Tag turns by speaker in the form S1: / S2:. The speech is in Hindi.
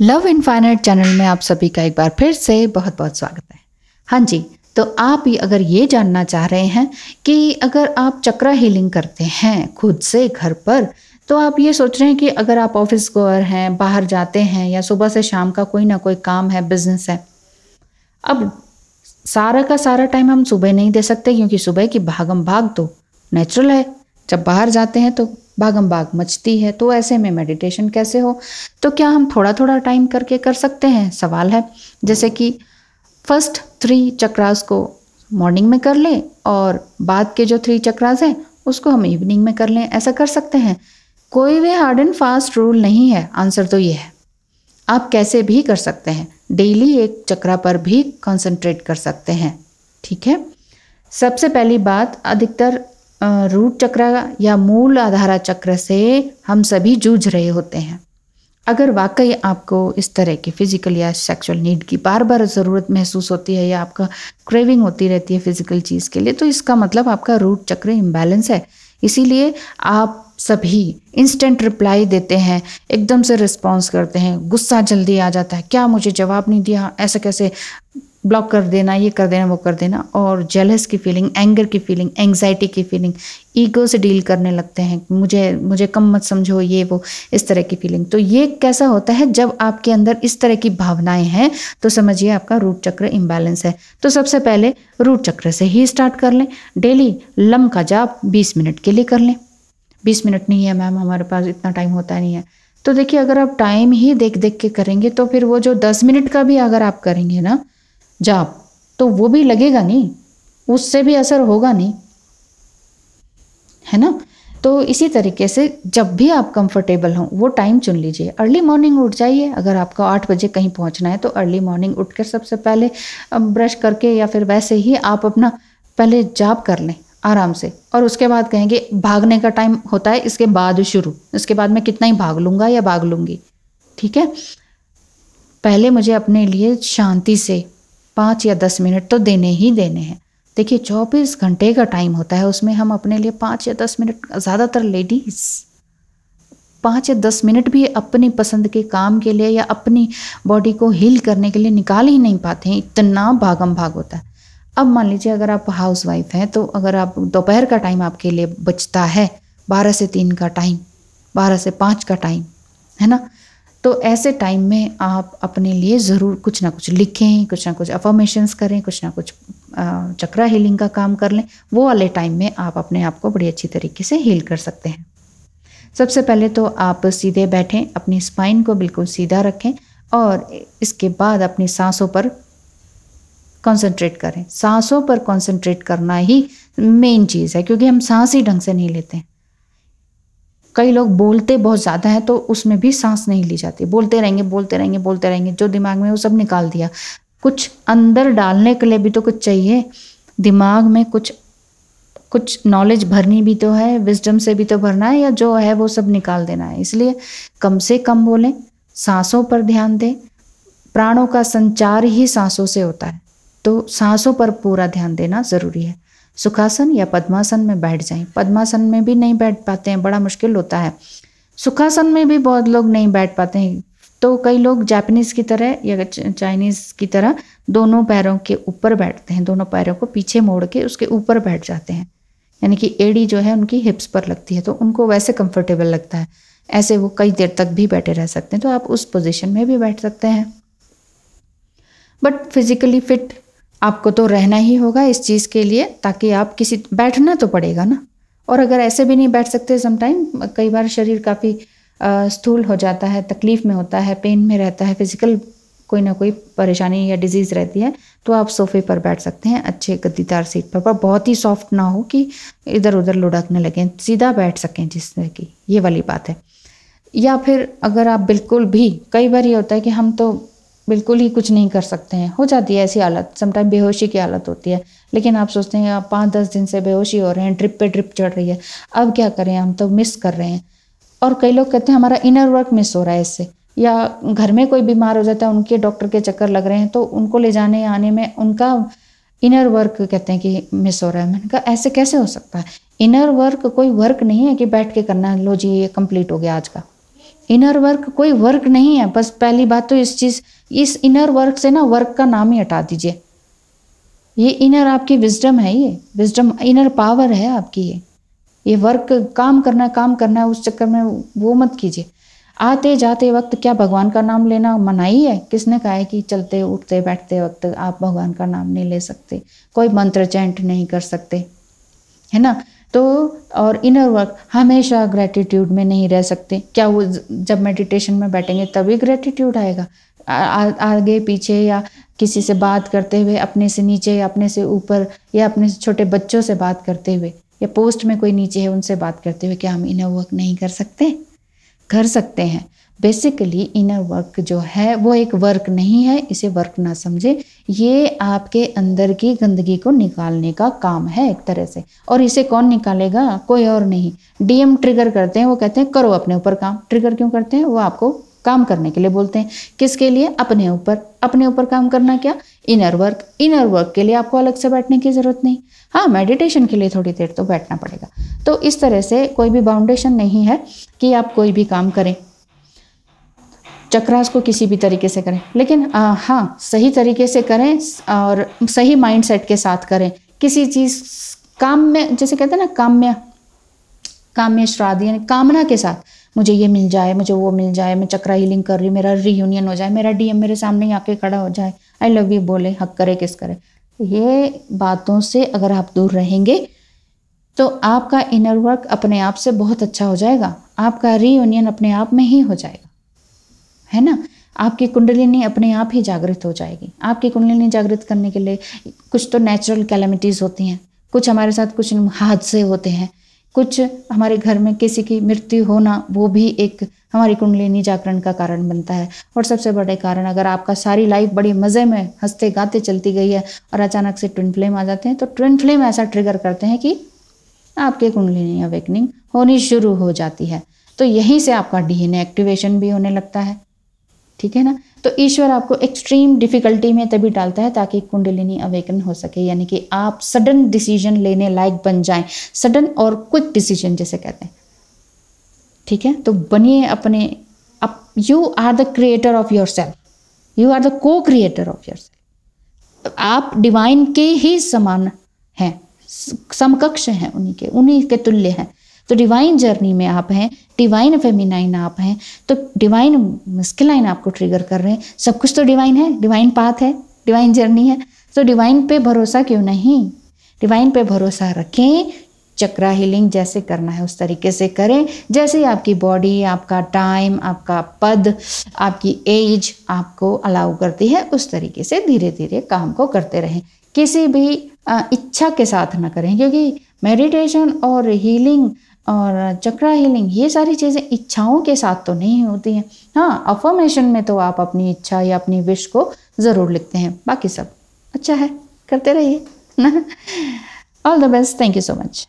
S1: लव इनफाइनाइट चैनल में आप सभी का एक बार फिर से बहुत बहुत स्वागत है हाँ जी तो आप अगर ये जानना चाह रहे हैं कि अगर आप चक्रा हीलिंग करते हैं खुद से घर पर तो आप ये सोच रहे हैं कि अगर आप ऑफिस गोअर हैं बाहर जाते हैं या सुबह से शाम का कोई ना कोई काम है बिजनेस है अब सारा का सारा टाइम हम सुबह नहीं दे सकते क्योंकि सुबह की भागम भाग तो नेचुरल है जब बाहर जाते हैं तो भागम भाग मचती है तो ऐसे में मेडिटेशन कैसे हो तो क्या हम थोड़ा थोड़ा टाइम करके कर सकते हैं सवाल है जैसे कि फर्स्ट थ्री चक्रास को मॉर्निंग में कर लें और बाद के जो थ्री चक्रास हैं उसको हम इवनिंग में कर लें ऐसा कर सकते हैं कोई भी हार्ड एंड फास्ट रूल नहीं है आंसर तो ये है आप कैसे भी कर सकते हैं डेली एक चक्रा पर भी कंसंट्रेट कर सकते हैं ठीक है सबसे पहली बात अधिकतर रूट चक्र या मूल आधारा चक्र से हम सभी जूझ रहे होते हैं अगर वाकई आपको इस तरह की फिजिकल या सेक्सुअल नीड की बार बार ज़रूरत महसूस होती है या आपका क्रेविंग होती रहती है फिजिकल चीज़ के लिए तो इसका मतलब आपका रूट चक्र इम्बैलेंस है इसीलिए आप सभी इंस्टेंट रिप्लाई देते हैं एकदम से रिस्पॉन्स करते हैं गुस्सा जल्दी आ जाता है क्या मुझे जवाब नहीं दिया ऐसा कैसे ब्लॉक कर देना ये कर देना वो कर देना और जेलस की फीलिंग एंगर की फीलिंग एंगजाइटी की फीलिंग ईगो से डील करने लगते हैं मुझे मुझे कम मत समझो ये वो इस तरह की फीलिंग तो ये कैसा होता है जब आपके अंदर इस तरह की भावनाएं हैं तो समझिए आपका रूट चक्र इम्बैलेंस है तो सबसे पहले रूट चक्र से ही स्टार्ट कर लें डेली लम का जाप बीस मिनट के लिए कर लें बीस मिनट नहीं है मैम हमारे पास इतना टाइम होता नहीं है तो देखिए अगर आप टाइम ही देख देख के करेंगे तो फिर वो जो दस मिनट का भी अगर आप करेंगे ना जाप तो वो भी लगेगा नहीं उससे भी असर होगा नहीं है ना तो इसी तरीके से जब भी आप कंफर्टेबल हों वो टाइम चुन लीजिए अर्ली मॉर्निंग उठ जाइए अगर आपको आठ बजे कहीं पहुंचना है तो अर्ली मॉर्निंग उठकर सबसे पहले ब्रश करके या फिर वैसे ही आप अपना पहले जाप कर लें आराम से और उसके बाद कहेंगे भागने का टाइम होता है इसके बाद शुरू इसके बाद मैं कितना ही भाग लूँगा या भाग लूँगी ठीक है पहले मुझे अपने लिए शांति से पाँच या दस मिनट तो देने ही देने हैं देखिए चौबीस घंटे का टाइम होता है उसमें हम अपने लिए पाँच या दस मिनट ज़्यादातर लेडीज़ पाँच या दस मिनट भी अपनी पसंद के काम के लिए या अपनी बॉडी को हील करने के लिए निकाल ही नहीं पाते हैं इतना भागम भाग होता है अब मान लीजिए अगर आप हाउस वाइफ हैं तो अगर आप दोपहर का टाइम आपके लिए बचता है बारह से तीन का टाइम बारह से पाँच का टाइम है ना तो ऐसे टाइम में आप अपने लिए ज़रूर कुछ ना कुछ लिखें कुछ ना कुछ अफॉर्मेशंस करें कुछ ना कुछ चक्रा हीलिंग का काम कर लें वो वाले टाइम में आप अपने आप को बड़ी अच्छी तरीके से हील कर सकते हैं सबसे पहले तो आप सीधे बैठें अपनी स्पाइन को बिल्कुल सीधा रखें और इसके बाद अपनी सांसों पर कंसंट्रेट करें सांसों पर कंसंट्रेट करना ही मेन चीज़ है क्योंकि हम सांस ही ढंग से नहीं लेते हैं कई लोग बोलते बहुत ज़्यादा हैं तो उसमें भी सांस नहीं ली जाती बोलते रहेंगे बोलते रहेंगे बोलते रहेंगे जो दिमाग में वो सब निकाल दिया कुछ अंदर डालने के लिए भी तो कुछ चाहिए दिमाग में कुछ कुछ नॉलेज भरनी भी तो है विजडम से भी तो भरना है या जो है वो सब निकाल देना है इसलिए कम से कम बोलें सांसों पर ध्यान दें प्राणों का संचार ही सांसों से होता है तो सांसों पर पूरा ध्यान देना ज़रूरी है सुखासन या पद्मासन में बैठ जाएं पद्मासन में भी नहीं बैठ पाते हैं बड़ा मुश्किल होता है सुखासन में भी बहुत लोग नहीं बैठ पाते हैं तो कई लोग जापानीज़ की तरह या चाइनीज़ की तरह दोनों पैरों के ऊपर बैठते हैं दोनों पैरों को पीछे मोड़ के उसके ऊपर बैठ जाते हैं यानी कि एड़ी जो है उनकी हिप्स पर लगती है तो उनको वैसे कंफर्टेबल लगता है ऐसे वो कई देर तक भी बैठे रह सकते हैं तो आप उस पोजीशन में भी बैठ सकते हैं बट फिजिकली फिट आपको तो रहना ही होगा इस चीज़ के लिए ताकि आप किसी बैठना तो पड़ेगा ना और अगर ऐसे भी नहीं बैठ सकते समटाइम कई बार शरीर काफ़ी स्थूल हो जाता है तकलीफ़ में होता है पेन में रहता है फिज़िकल कोई ना कोई परेशानी या डिजीज़ रहती है तो आप सोफे पर बैठ सकते हैं अच्छे गद्दीदार सीट पर पर बहुत ही सॉफ्ट ना हो कि इधर उधर लुढ़कने लगें सीधा बैठ सकें जिस तरह की ये वाली बात है या फिर अगर आप बिल्कुल भी कई बार ये होता है कि हम तो बिल्कुल ही कुछ नहीं कर सकते हैं हो जाती है ऐसी हालत समटाइम बेहोशी की हालत होती है लेकिन आप सोचते हैं आप पाँच दस दिन से बेहोशी हो रहे हैं ट्रिप पे ट्रिप चढ़ रही है अब क्या करें हम तो मिस कर रहे हैं और कई लोग कहते हैं हमारा इनर वर्क मिस हो रहा है इससे या घर में कोई बीमार हो जाता है उनके डॉक्टर के चक्कर लग रहे हैं तो उनको ले जाने आने में उनका इनर वर्क कहते हैं कि मिस हो रहा है मैंने कहा ऐसे कैसे हो सकता है इनर वर्क कोई वर्क नहीं है कि बैठ के करना लो जी ये कंप्लीट हो गया आज का इनर वर्क कोई वर्क नहीं है बस पहली बात तो इस चीज़ इस इनर वर्क से ना वर्क का नाम ही हटा दीजिए ये इनर आपकी विजडम है ये विजडम इनर पावर है आपकी ये ये वर्क काम करना काम करना है उस चक्कर में वो मत कीजिए आते जाते वक्त क्या भगवान का नाम लेना मनाही है किसने कहा है कि चलते उठते बैठते वक्त आप भगवान का नाम नहीं ले सकते कोई मंत्र चैंट नहीं कर सकते है ना तो और इनर वर्क हमेशा ग्रेटिट्यूड में नहीं रह सकते क्या वो जब मेडिटेशन में बैठेंगे तभी ग्रेटिट्यूड आएगा आगे पीछे या किसी से बात करते हुए अपने से नीचे या अपने से ऊपर या अपने से छोटे बच्चों से बात करते हुए या पोस्ट में कोई नीचे है उनसे बात करते हुए क्या हम इनर वर्क नहीं कर सकते कर सकते हैं बेसिकली इनर वर्क जो है वो एक वर्क नहीं है इसे वर्क ना समझे ये आपके अंदर की गंदगी को निकालने का काम है एक तरह से और इसे कौन निकालेगा कोई और नहीं डीएम ट्रिगर करते हैं वो कहते हैं करो अपने ऊपर काम ट्रिगर क्यों करते हैं वो आपको काम करने के लिए बोलते हैं किसके लिए अपने ऊपर अपने ऊपर काम करना क्या इनर वर्क इनर वर्क के लिए आपको अलग से बैठने की ज़रूरत नहीं हाँ मेडिटेशन के लिए थोड़ी देर तो बैठना पड़ेगा तो इस तरह से कोई भी बाउंडेशन नहीं है कि आप कोई भी काम करें चक्रास को किसी भी तरीके से करें लेकिन आ, हाँ सही तरीके से करें और सही माइंड सेट के साथ करें किसी चीज़ काम में जैसे कहते हैं ना काम्य काम्य श्राद्ध यानी कामना के साथ मुझे ये मिल जाए मुझे वो मिल जाए मैं चक्रा हीलिंग कर रही हूँ मेरा रीयूनियन हो जाए मेरा डीएम मेरे सामने ही आके खड़ा हो जाए आई लव यू बोले हक करे किस करे तो ये बातों से अगर आप दूर रहेंगे तो आपका इनर वर्क अपने आप से बहुत अच्छा हो जाएगा आपका रीयूनियन अपने आप में ही हो जाएगा है ना आपकी कुंडलिनी अपने आप ही जागृत हो जाएगी आपकी कुंडलिनी जागृत करने के लिए कुछ तो नेचुरल कैलमिटीज़ होती हैं कुछ हमारे साथ कुछ हादसे होते हैं कुछ हमारे घर में किसी की मृत्यु होना वो भी एक हमारी कुंडलिनी जागरण का कारण बनता है और सबसे बड़े कारण अगर आपका सारी लाइफ बड़ी मज़े में हंसते गाते चलती गई है और अचानक से ट्विन फ्लेम आ जाते हैं तो ट्विन फ्लेम ऐसा ट्रिगर करते हैं कि आपके कुंडलिनी अवेकनिंग होनी शुरू हो जाती है तो यहीं से आपका डीएनए एक्टिवेशन भी होने लगता है ठीक है ना तो ईश्वर आपको एक्सट्रीम डिफ़िकल्टी में तभी डालता है ताकि कुंडलिनी अवेकन हो सके यानी कि आप सडन डिसीजन लेने लायक बन जाएं सडन और क्विक डिसीजन जैसे कहते हैं ठीक है तो बनिए अपने अप you are the creator of yourself you are the co creator of yourself आप डिवाइन के ही समान हैं समकक्ष हैं उन्हीं के उन्हीं के तुल्य हैं तो डिवाइन जर्नी में आप हैं डिवाइन फेमिनाइन आप हैं तो डिवाइन मस्किलाइन आपको ट्रिगर कर रहे हैं सब कुछ तो डिवाइन है डिवाइन पाथ है डिवाइन जर्नी है तो डिवाइन पे भरोसा क्यों नहीं डिवाइन पे भरोसा रखें चक्रा हीलिंग जैसे करना है उस तरीके से करें जैसे आपकी बॉडी आपका टाइम आपका पद आपकी एज आपको अलाउ करती है उस तरीके से धीरे धीरे काम को करते रहें किसी भी इच्छा के साथ ना करें क्योंकि मेडिटेशन और हीलिंग और चक्रा हीलिंग ये सारी चीज़ें इच्छाओं के साथ तो नहीं होती हैं हाँ अफर्मेशन में तो आप अपनी इच्छा या अपनी विश को ज़रूर लिखते हैं बाकी सब अच्छा है करते रहिए all the best thank you so much